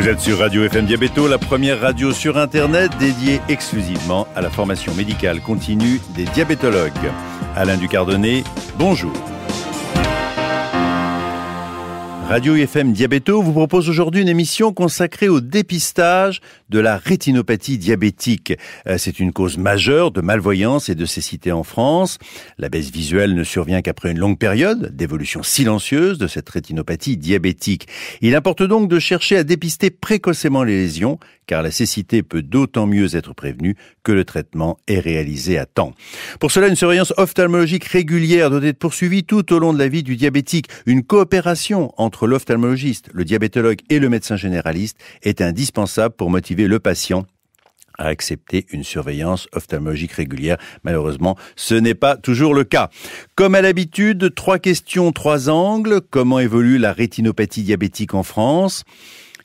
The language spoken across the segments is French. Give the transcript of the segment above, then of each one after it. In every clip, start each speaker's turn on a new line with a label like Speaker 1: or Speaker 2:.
Speaker 1: Vous êtes sur Radio FM Diabéto, la première radio sur Internet dédiée exclusivement à la formation médicale continue des diabétologues. Alain Ducardonnet, bonjour. Radio IFM Diabéto vous propose aujourd'hui une émission consacrée au dépistage de la rétinopathie diabétique. Euh, c'est une cause majeure de malvoyance et de cécité en France. La baisse visuelle ne survient qu'après une longue période d'évolution silencieuse de cette rétinopathie diabétique. Il importe donc de chercher à dépister précocement les lésions, car la cécité peut d'autant mieux être prévenue que le traitement est réalisé à temps. Pour cela, une surveillance ophtalmologique régulière doit être poursuivie tout au long de la vie du diabétique. Une coopération entre l'ophtalmologiste, le diabétologue et le médecin généraliste est indispensable pour motiver le patient à accepter une surveillance ophtalmologique régulière. Malheureusement, ce n'est pas toujours le cas. Comme à l'habitude, trois questions, trois angles. Comment évolue la rétinopathie diabétique en France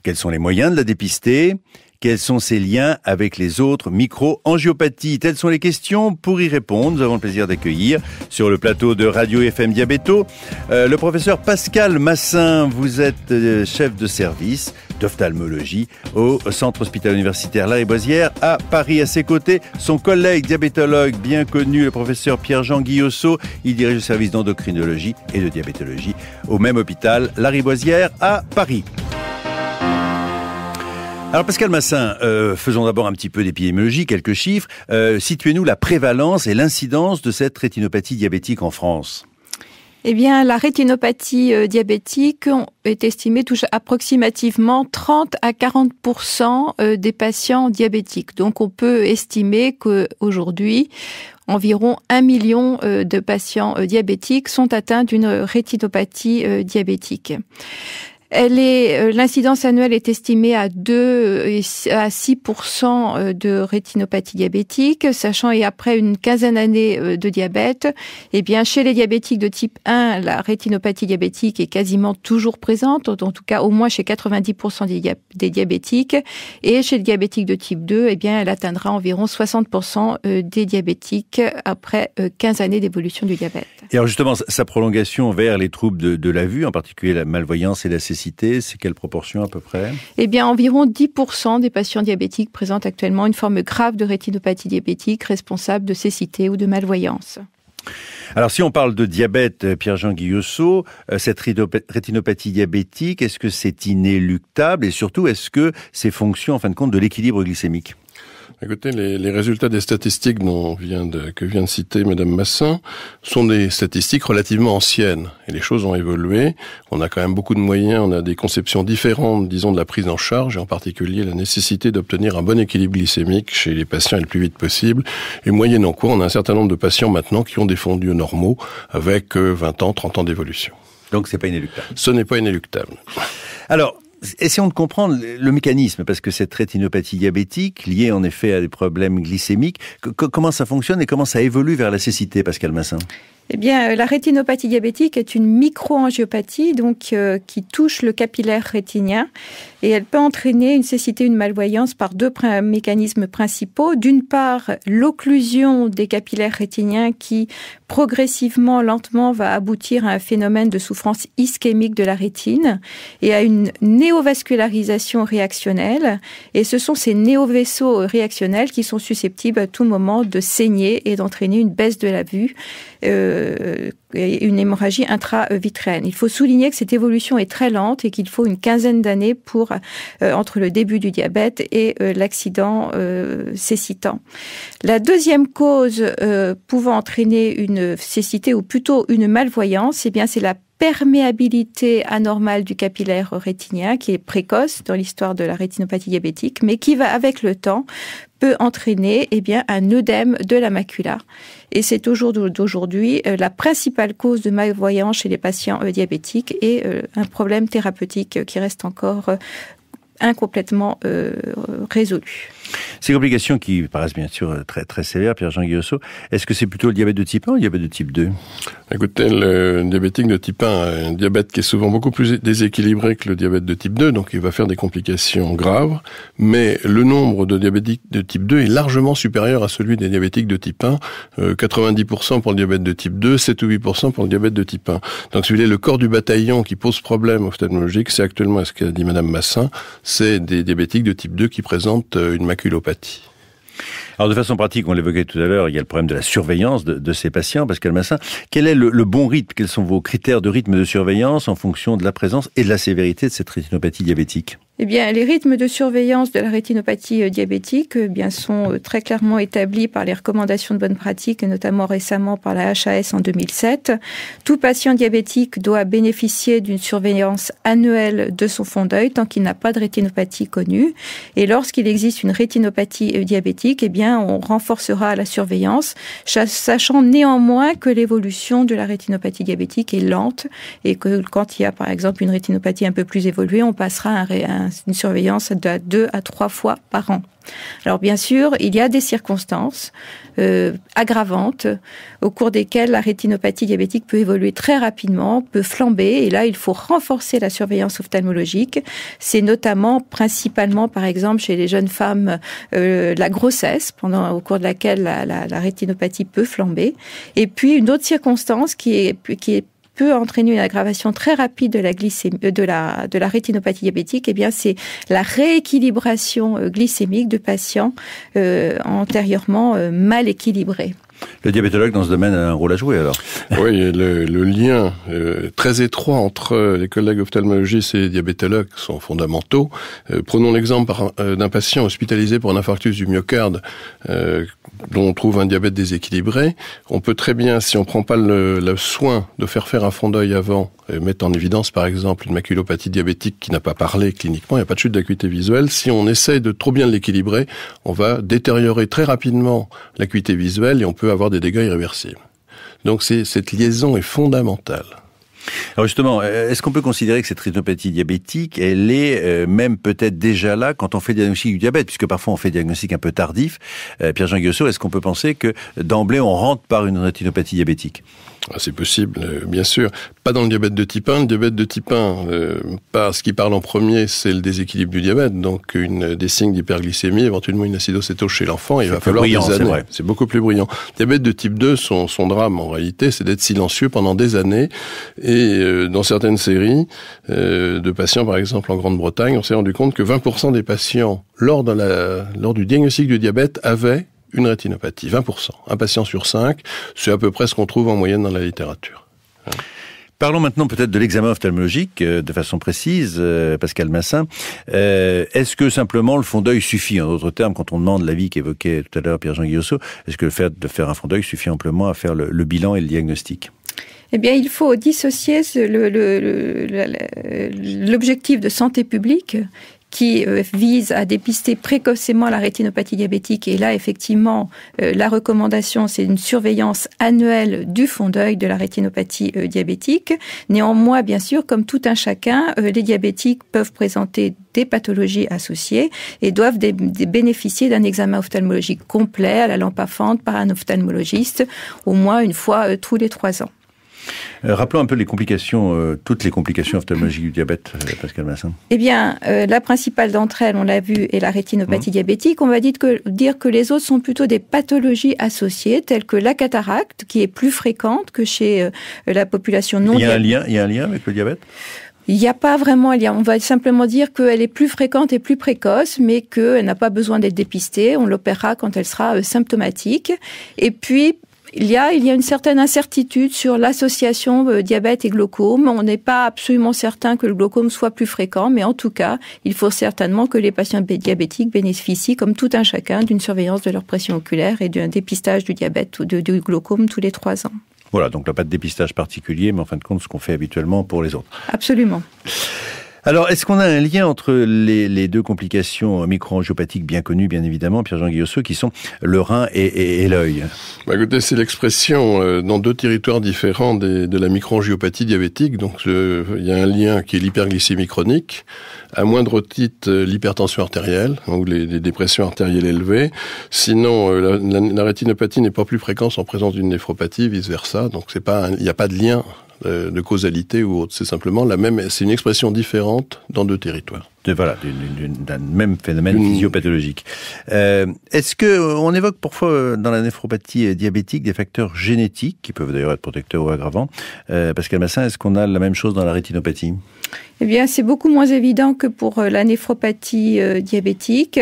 Speaker 1: Quels sont les moyens de la dépister quels sont ses liens avec les autres micro-angiopathies Telles sont les questions. Pour y répondre, nous avons le plaisir d'accueillir sur le plateau de Radio FM Diabéto euh, le professeur Pascal Massin. Vous êtes euh, chef de service d'ophtalmologie au Centre Hospital universitaire Lariboisière à Paris. À ses côtés, son collègue diabétologue bien connu, le professeur Pierre-Jean Guillosso, Il dirige le service d'endocrinologie et de diabétologie au même hôpital Lariboisière à Paris. Alors Pascal Massin, euh, faisons d'abord un petit peu d'épidémiologie, quelques chiffres. Euh, situez-nous la prévalence et l'incidence de cette rétinopathie diabétique en France.
Speaker 2: Eh bien, la rétinopathie euh, diabétique est estimée touche approximativement 30 à 40 des patients diabétiques. Donc, on peut estimer qu'aujourd'hui, environ un million de patients diabétiques sont atteints d'une rétinopathie diabétique. Elle est, euh, l'incidence annuelle est estimée à 2 euh, à 6 euh, de rétinopathie diabétique, sachant et après une quinzaine d'années de diabète, et eh bien chez les diabétiques de type 1, la rétinopathie diabétique est quasiment toujours présente, en tout cas au moins chez 90% des, diabétiques, et chez les diabétiques de type 2, et eh bien elle atteindra environ 60% des diabétiques après 15 années d'évolution du diabète.
Speaker 1: Et alors justement, sa prolongation vers les troubles de, de la vue, en particulier la malvoyance et la c'est quelle proportion à peu près
Speaker 2: Eh bien, environ 10% des patients diabétiques présentent actuellement une forme grave de rétinopathie diabétique responsable de cécité ou de malvoyance.
Speaker 1: Alors si on parle de diabète, euh, Pierre-Jean Guilloso, euh, cette rétinopathie diabétique, est-ce que
Speaker 3: c'est inéluctable et surtout est-ce que c'est fonction en fin de compte de l'équilibre glycémique Écoutez, les, les, résultats des statistiques que vient de citer Madame Massin sont des statistiques relativement anciennes et les choses ont évolué. On a quand même beaucoup de moyens, on a des conceptions différentes, disons, de la prise en charge et en particulier la nécessité d'obtenir un bon équilibre glycémique chez les patients le plus vite possible. Et moyennant quoi, on a un certain nombre de patients maintenant qui ont des fondus normaux avec 20 euh, ans, 30 ans d'évolution. Donc c'est pas inéluctable. Ce n'est pas inéluctable.
Speaker 1: Alors, essayons de comprendre le mécanisme, parce que cette rétinopathie diabétique, liée en effet à des problèmes glycémiques, comment ça fonctionne et comment ça évolue vers la cécité, Pascal Massin
Speaker 2: eh bien, euh, la rétinopathie diabétique est une microangiopathie donc euh, qui touche le capillaire rétinien et elle peut entraîner une cécité, une malvoyance par deux mécanismes principaux. D'une part, l'occlusion des capillaires rétiniens qui progressivement, lentement, va aboutir à un phénomène de souffrance ischémique de la rétine et à une néovascularisation réactionnelle. Et ce sont ces néovaisseaux réactionnels qui sont susceptibles à tout moment de saigner et d'entraîner une baisse de la vue. Euh, euh, une hémorragie intra vitraine Il faut souligner que cette évolution est très lente et qu'il faut une quinzaine d'années pour euh, entre le début du diabète et euh, l'accident cécitant. La deuxième cause pouvant entraîner une cécité ou plutôt une malvoyance, eh bien c'est la perméabilité anormale du capillaire rétinien qui est précoce dans l'histoire de la rétinopathie diabétique, mais qui va avec le temps entraîner eh bien, un œdème de la macula. Et c'est d'aujourd'hui euh, la principale cause de malvoyance chez les patients euh, diabétiques et euh, un problème thérapeutique qui reste encore incomplètement résolu.
Speaker 1: Ces complications
Speaker 3: qui paraissent bien sûr très, très sévères, Pierre-Jean Guilloso, est-ce que c'est plutôt le diabète de type 1 ou le diabète de type 2 Écoutez, le diabétique de type 1, un diabète qui est souvent beaucoup plus déséquilibré que le diabète de type 2, donc il va faire des complications graves, mais le nombre de diabétiques de type 2 est largement supérieur à celui des diabétiques de type 1, 90% euh, pour le diabète de type 2, 7 ou 8% pour le diabète de type 1. Donc si vous voulez, le corps du bataillon qui pose problème ophtalmologique, c'est actuellement ce qu'a dit Madame Massin, c'est des diabétiques de type 2 qui présentent euh, une culopathie
Speaker 1: alors de façon pratique, on l'évoquait tout à l'heure, il y a le problème de la surveillance de, ces patients, Pascal Massin. Quel est le, bon rythme Quels sont vos critères de rythme de surveillance en fonction de la présence et de la sévérité de cette rétinopathie diabétique
Speaker 2: eh bien, les rythmes de surveillance de la rétinopathie euh, diabétique euh, bien, sont euh, très clairement établis par les recommandations de bonne pratique, notamment récemment par la HAS en 2007. Tout patient diabétique doit bénéficier d'une surveillance annuelle de son fond d'œil tant qu'il n'a pas de rétinopathie connue. Et lorsqu'il existe une rétinopathie diabétique, eh bien, on renforcera la surveillance, sachant néanmoins que l'évolution de la rétinopathie diabétique est lente et que quand il y a par exemple une rétinopathie un peu plus évoluée, on passera à une surveillance de deux à trois fois par an. Alors bien sûr, il y a des circonstances euh, aggravantes au cours desquelles la rétinopathie diabétique peut évoluer très rapidement, peut flamber, et là il faut renforcer la surveillance ophtalmologique. C'est notamment, principalement, par exemple, chez les jeunes femmes, euh, la grossesse, pendant au cours de laquelle la, la rétinopathie peut flamber. Et puis une autre circonstance qui est qui est peut entraîner une aggravation très rapide de la, glycémie, euh, de la, rétinopathie diabétique, eh bien c'est la rééquilibration euh, glycémique de patients euh, antérieurement mal équilibrés.
Speaker 3: Le diabétologue dans ce domaine a un rôle à jouer alors. Oui, le, lien euh, très étroit entre euh, les collègues ophtalmologistes et les diabétologues sont fondamentaux. Euh, prenons l'exemple d'un patient hospitalisé pour un infarctus du myocarde dont on trouve un diabète déséquilibré. On peut très bien, si on ne prend pas le, soin de faire faire un fond d'œil avant et mettre en évidence par exemple une maculopathie diabétique qui n'a pas parlé cliniquement, il n'y a pas de chute d'acuité visuelle, si on essaye de trop bien l'équilibrer, on va détériorer très rapidement l'acuité visuelle et on peut avoir des dégâts irréversibles. Donc cette liaison est fondamentale. Alors justement, est-ce qu'on peut considérer que cette rétinopathie diabétique,
Speaker 1: elle est euh, même peut-être déjà là quand on fait le diagnostic du diabète, puisque parfois on fait le diagnostic un peu tardif.
Speaker 3: Euh, Pierre-Jean Guiossot, est-ce qu'on peut penser que d'emblée on rentre par une rétinopathie diabétique ah, c'est possible, euh, bien sûr. Pas dans le diabète de type 1. Le diabète de type 1, euh, ce qui parle en premier, c'est le déséquilibre du diabète, donc une, euh, des signes d'hyperglycémie, éventuellement une acidocétose chez l'enfant. Il va falloir des années. C'est beaucoup plus brillant. Le diabète de type 2, son, son drame en réalité, c'est d'être silencieux pendant des années. Et dans certaines séries de patients, par exemple en Grande-Bretagne, on s'est rendu compte que 20% des patients, lors, de la, lors du diagnostic du diabète, avaient une rétinopathie, 20%. Un patient sur 5, c'est à peu près ce qu'on trouve en moyenne dans la littérature.
Speaker 1: Parlons maintenant peut-être de l'examen ophtalmologique euh, de façon précise, euh, Pascal Massin. Euh, est-ce que simplement le fond d'œil suffit En d'autres termes, quand on demande l'avis qu'évoquait tout à l'heure Pierre-Jean Guillosso, est-ce que le fait de faire un fond d'œil suffit amplement à faire le bilan et le diagnostic
Speaker 2: eh bien, il faut dissocier l'objectif de santé publique qui euh, vise à dépister précocement la rétinopathie diabétique. Et là, effectivement, euh, la recommandation, c'est une surveillance annuelle du fond d'œil de la rétinopathie euh, diabétique. Néanmoins, bien sûr, comme tout un chacun, les diabétiques peuvent présenter des pathologies associées et doivent bénéficier d'un examen ophtalmologique complet à la lampe à fente par un ophtalmologiste au moins une fois tous les trois ans.
Speaker 1: Euh, rappelons un peu les complications, euh, toutes les complications ophtalmologiques du diabète, euh, Pascal Massin.
Speaker 2: Eh bien, la principale d'entre elles, on l'a vu, est la rétinopathie mmh. diabétique. On va dire que, dire que les autres sont plutôt des pathologies associées, telles que la cataracte, qui est plus fréquente que chez la population non diabétique.
Speaker 1: Il y a un lien avec le diabète
Speaker 2: il n'y a pas vraiment un lien. On va simplement dire qu'elle est plus fréquente et plus précoce, mais qu'elle n'a pas besoin d'être dépistée. On l'opérera quand elle sera symptomatique. Et puis, il y a, une certaine incertitude sur l'association euh, diabète et glaucome. On n'est pas absolument certain que le glaucome soit plus fréquent, mais en tout cas, il faut certainement que les patients diabétiques bénéficient, comme tout un chacun, d'une surveillance de leur pression oculaire et d'un dépistage du diabète ou du glaucome tous les trois ans.
Speaker 1: Voilà, donc là, pas de dépistage particulier, mais en fin de compte, ce qu'on fait habituellement pour les autres. Absolument. Alors, est-ce qu'on a un lien entre les, deux complications microangiopathiques bien connues, bien évidemment, Pierre-Jean Guillosseau,
Speaker 3: qui sont le rein et, l'œil bah, c'est l'expression euh, dans deux territoires différents de la microangiopathie diabétique. Donc, il y a un lien qui est l'hyperglycémie chronique, à moindre titre euh, l'hypertension artérielle, ou les, dépressions artérielles élevées. Sinon, euh, la, la, rétinopathie n'est pas plus fréquente en présence d'une néphropathie, vice-versa. Donc, il n'y a pas de lien euh, de causalité ou autre. C'est simplement la même, c'est une expression différente dans deux territoires voilà, d'un même phénomène mmh. physiopathologique. Euh, est-ce
Speaker 1: que on évoque parfois euh, dans la néphropathie euh, diabétique des facteurs génétiques qui peuvent d'ailleurs être protecteurs ou aggravants Pascal Massin, est-ce qu'on a la même chose dans la rétinopathie
Speaker 2: eh bien, c'est beaucoup moins évident que pour la néphropathie diabétique.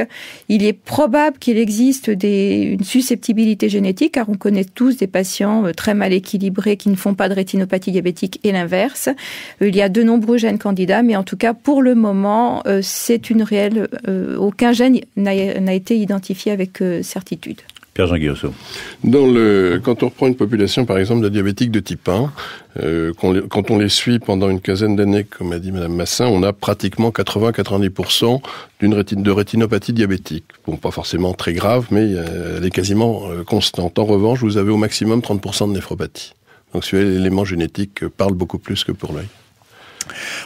Speaker 2: Il est probable qu'il existe des, une susceptibilité génétique, car on connaît tous des patients très mal équilibrés qui ne font pas de rétinopathie diabétique et l'inverse. Il y a de nombreux gènes candidats, mais en tout cas, pour le moment, euh, c'est une réelle. Euh, aucun gène n'a été identifié avec euh, certitude.
Speaker 3: Pierre-Jean quand on reprend une population, par exemple, de diabétiques de type 1, quand on les suit pendant une quinzaine d'années, comme a dit Madame Massin, on a pratiquement 80-90% d'une rétine, de rétinopathie diabétique. Bon, pas forcément très grave, mais elle est quasiment constante. En revanche, vous avez au maximum 30% de néphropathie. Donc, celui-là, l'élément génétique parle beaucoup plus que pour l'œil.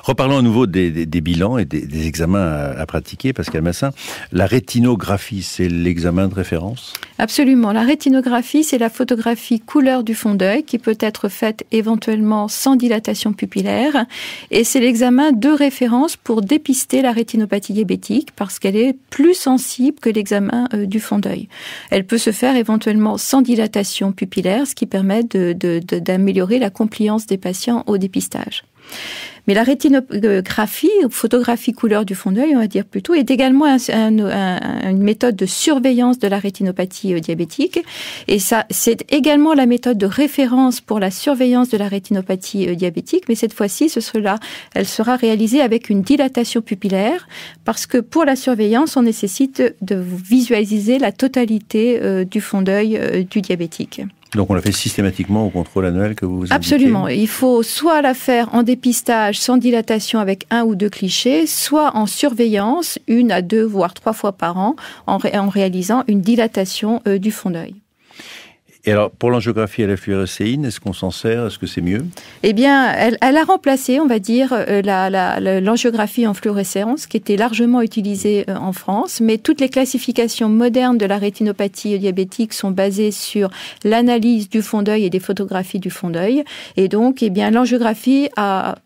Speaker 3: Reparlons à nouveau des, bilans
Speaker 1: et des, examens à, pratiquer, Pascal Massin. La rétinographie, c'est l'examen de référence
Speaker 2: Absolument. La rétinographie, c'est la photographie couleur du fond d'œil qui peut être faite éventuellement sans dilatation pupillaire. Et c'est l'examen de référence pour dépister la rétinopathie diabétique parce qu'elle est plus sensible que l'examen euh, du fond d'œil. Elle peut se faire éventuellement sans dilatation pupillaire, ce qui permet d'améliorer la compliance des patients au dépistage. Mais la rétinographie, photographie couleur du fond d'œil, on va dire plutôt, est également une méthode de surveillance de la rétinopathie euh, diabétique. Et ça, c'est également la méthode de référence pour la surveillance de la rétinopathie euh, diabétique. Mais cette fois-ci, ce sera, elle sera réalisée avec une dilatation pupillaire, parce que pour la surveillance, on nécessite de visualiser la totalité euh, du fond d'œil du diabétique.
Speaker 1: Donc on la fait systématiquement au contrôle annuel que vous Absolument.
Speaker 2: Il faut soit la faire en dépistage sans dilatation avec un ou deux clichés, soit en surveillance, une à deux voire trois fois par an, en, réalisant une dilatation euh, du fond d'œil.
Speaker 1: Et alors, pour l'angiographie à la fluorescéine, est-ce qu'on s'en sert Est-ce que c'est mieux
Speaker 2: Eh bien, elle, a remplacé, on va dire, euh, l'angiographie en fluorescence, qui était largement utilisée euh, en France. Mais toutes les classifications modernes de la rétinopathie diabétique sont basées sur l'analyse du fond d'œil et des photographies du fond d'œil. Et donc, eh bien, l'angiographie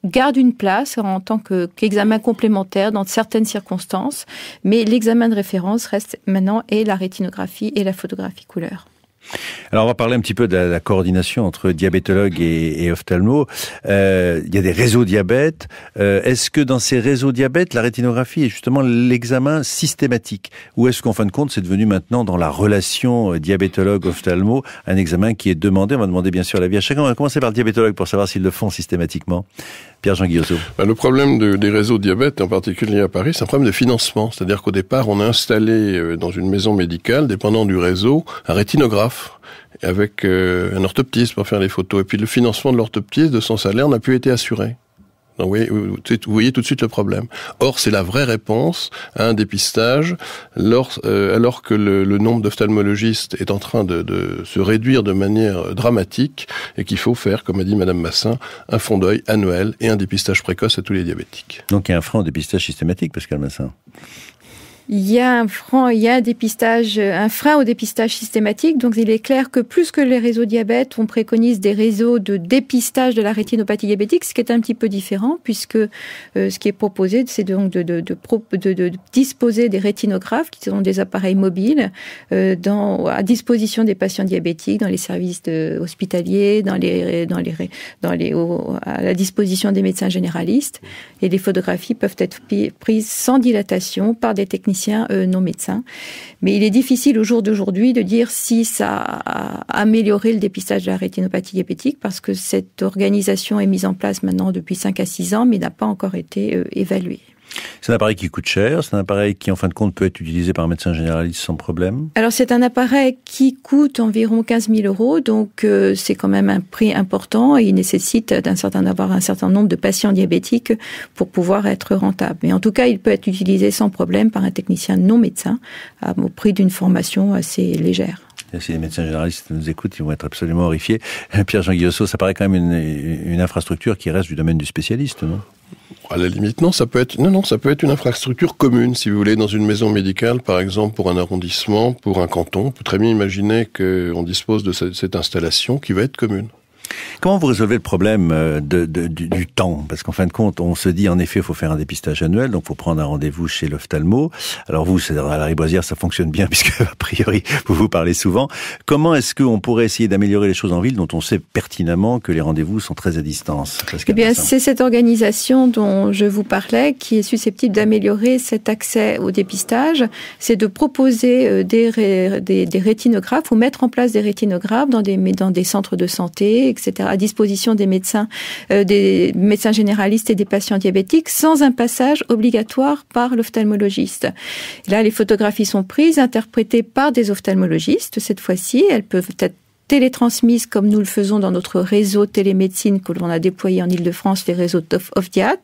Speaker 2: garde une place en tant qu'examen complémentaire dans certaines circonstances. Mais l'examen de référence reste maintenant et la rétinographie et la photographie couleur.
Speaker 1: Alors on va parler un petit peu de la, coordination entre diabétologue et, ophtalmo. Euh, il y a des réseaux diabète. Euh, est-ce que dans ces réseaux diabète, la rétinographie est justement l'examen systématique Ou est-ce qu'en fin de compte, c'est devenu maintenant dans la relation euh, diabétologue-ophtalmo un examen qui est demandé On va demander bien sûr l'avis à chacun. On va commencer par le
Speaker 3: diabétologue pour savoir s'ils le font systématiquement. Pierre-Jean bah, le problème des réseaux diabète, en particulier à Paris, c'est un problème de financement. C'est-à-dire qu'au départ, on a installé euh, dans une maison médicale, dépendant du réseau, un rétinographe avec euh, un orthoptiste pour faire les photos. Et puis le financement de l'orthoptiste, de son salaire, n'a plus été assuré. Donc, vous, voyez, tout de suite le problème. Or, c'est la vraie réponse à un dépistage, euh, alors que le, nombre d'ophtalmologistes est en train de, de, se réduire de manière euh, dramatique et qu'il faut faire, comme a dit Madame Massin, un fond d'œil annuel et un dépistage précoce à tous les diabétiques. Donc il y a un frein au dépistage systématique, Pascal Massin
Speaker 2: il y a un il dépistage, un frein au dépistage systématique. Donc, il est clair que plus que les réseaux diabète, on préconise des réseaux de dépistage de la rétinopathie diabétique, ce qui est un petit peu différent puisque euh, ce qui est proposé, c'est donc de, de, disposer des rétinographes qui sont des appareils mobiles euh, dans, à disposition des patients diabétiques dans les services hospitaliers, dans les, dans les, dans les, à la disposition des médecins généralistes. Et les photographies peuvent être prises sans dilatation par des techniciens euh, non médecins. Mais il est difficile au jour d'aujourd'hui de dire si ça a amélioré le dépistage de la rétinopathie diabétique parce que cette organisation est mise en place maintenant depuis 5 à 6 ans mais n'a pas encore été euh, évaluée.
Speaker 1: C'est un appareil qui coûte cher, c'est un appareil qui, en fin de compte, peut être utilisé par un médecin généraliste sans problème
Speaker 2: Alors, c'est un appareil qui coûte environ 15 000 euros, donc euh, c'est quand même un prix important et il nécessite d'avoir un certain nombre de patients diabétiques pour pouvoir être rentable. Mais en tout cas, il peut être utilisé sans problème par un technicien non médecin au prix d'une formation assez légère.
Speaker 1: Si les médecins généralistes nous écoutent, ils vont être absolument horrifiés. Pierre-Jean Guilloso, ça paraît quand même
Speaker 3: une, une infrastructure qui reste du domaine du spécialiste, non à la limite, non, ça peut être, non, non, ça peut être une infrastructure commune, si vous voulez, dans une maison médicale, par exemple, pour un arrondissement, pour un canton. On peut très bien imaginer qu'on dispose de cette installation qui va être commune. Comment vous résolvez
Speaker 1: le problème euh, du, temps Parce qu'en fin de compte, on se dit en effet, il faut faire un dépistage annuel, donc il faut prendre un rendez-vous chez l'ophtalmo. Alors vous, à la riboisière, ça fonctionne bien puisque a priori vous vous parlez souvent. Comment est-ce qu'on pourrait essayer d'améliorer les choses en ville, dont on sait pertinemment que les rendez-vous sont très à distance eh bien,
Speaker 2: c'est cette organisation dont je vous parlais qui est susceptible d'améliorer cet accès au dépistage. C'est de proposer euh, des, rétinographes ou mettre en place des rétinographes dans des, dans des centres de santé, etc à disposition des médecins, euh, des médecins généralistes et des patients diabétiques, sans un passage obligatoire par l'ophtalmologiste. Là, les photographies sont prises, interprétées par des ophtalmologistes cette fois-ci. Elles peuvent être télétransmises comme nous le faisons dans notre réseau télémédecine que l'on a déployé en Ile-de-France, les réseaux diat.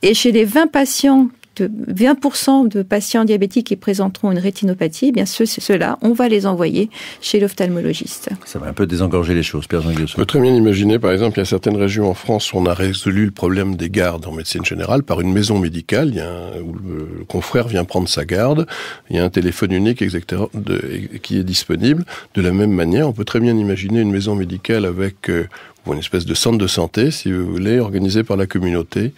Speaker 2: Et chez les 20 patients 20% de patients diabétiques qui présenteront une rétinopathie, eh bien ceux, là on va les envoyer chez l'ophtalmologiste. Ça va
Speaker 3: un peu désengorger les choses, Pierre On peut très bien imaginer, par exemple, il y a certaines régions en France où on a résolu le problème des gardes en médecine générale par une maison médicale, où le confrère vient prendre sa garde, il y a un téléphone unique qui est disponible. De la même manière, on peut très bien imaginer une maison médicale avec euh, une espèce de centre de santé, si vous voulez, organisé par la communauté,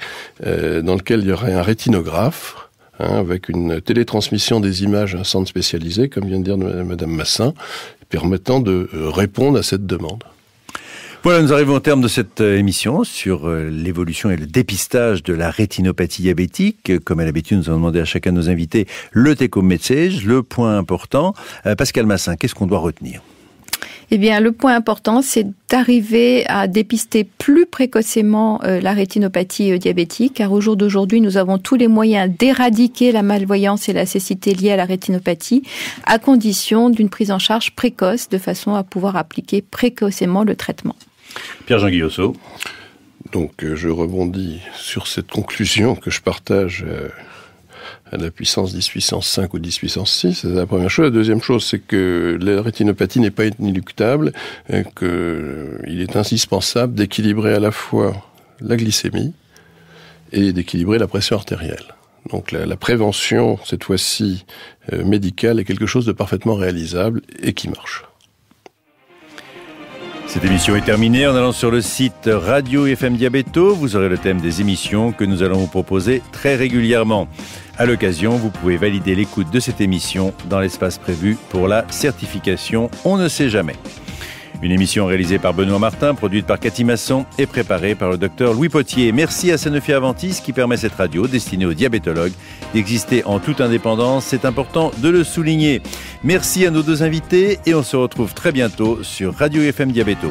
Speaker 3: euh, dans lequel il y aurait un rétinographe, hein, avec une télétransmission des images à un centre spécialisé, comme vient de dire Madame Massin, permettant de euh, répondre à cette demande.
Speaker 1: Voilà, nous arrivons au terme de cette euh, émission sur l'évolution et le dépistage de la rétinopathie diabétique. Comme à l'habitude, nous avons demandé à chacun de nos invités le Teco Message, le point important. Pascal Massin,
Speaker 2: qu'est-ce qu'on doit retenir eh bien, le point important, c'est d'arriver à dépister plus précocement euh, la rétinopathie euh, diabétique, car au jour d'aujourd'hui, nous avons tous les moyens d'éradiquer la malvoyance et la cécité liées à la rétinopathie, à condition d'une prise en charge précoce, de façon à pouvoir appliquer précocement le traitement.
Speaker 3: Pierre-Jean Guilloso. Donc, euh, je rebondis sur cette conclusion que je partage à la puissance 10-puissance ou 10 c'est la première chose. La deuxième chose, c'est que la rétinopathie n'est pas inéluctable, et euh, que euh, il est indispensable d'équilibrer à la fois la glycémie et d'équilibrer la pression artérielle. Donc la, prévention, cette fois-ci euh, médicale, est quelque chose de parfaitement réalisable et qui marche. Cette émission
Speaker 1: est terminée en allant sur le site Radio FM Diabéto. Vous aurez le thème des émissions que nous allons vous proposer très régulièrement. À l'occasion, vous pouvez valider l'écoute de cette émission dans l'espace prévu pour la certification On ne sait jamais. Une émission réalisée par Benoît Martin, produite par Cathy Masson et préparée par le docteur Louis Potier. Merci à Sanofi Aventis qui permet cette radio destinée aux diabétologues d'exister en toute indépendance. C'est important de le souligner. Merci à nos deux invités et on se retrouve très bientôt sur Radio FM Diabéto.